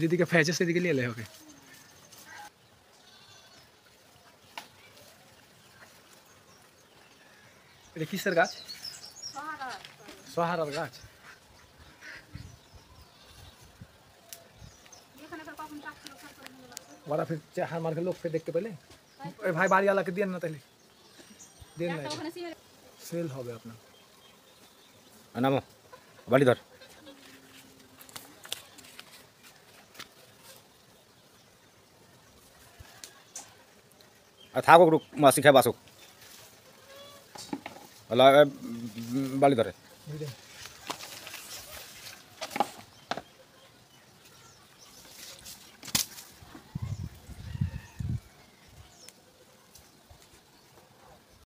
যেদিকে ফেচে সেদিকে নিয়ে لے লাভকে এটা কি সরগা সোহারত গাছ সোহারত গাছ এখানে করে কখন কাছ রক্ষা করে বড় ফের চাহার মার্কেট লোক দেখতে পাইলে ওই ভাই বাড়ি আলাদা দেন না তাহলে দেন না সেল হবে আপনার আনাবো বাড়ি ধর থাকুক রুক মাসি খাই বাসুক বালি ধরে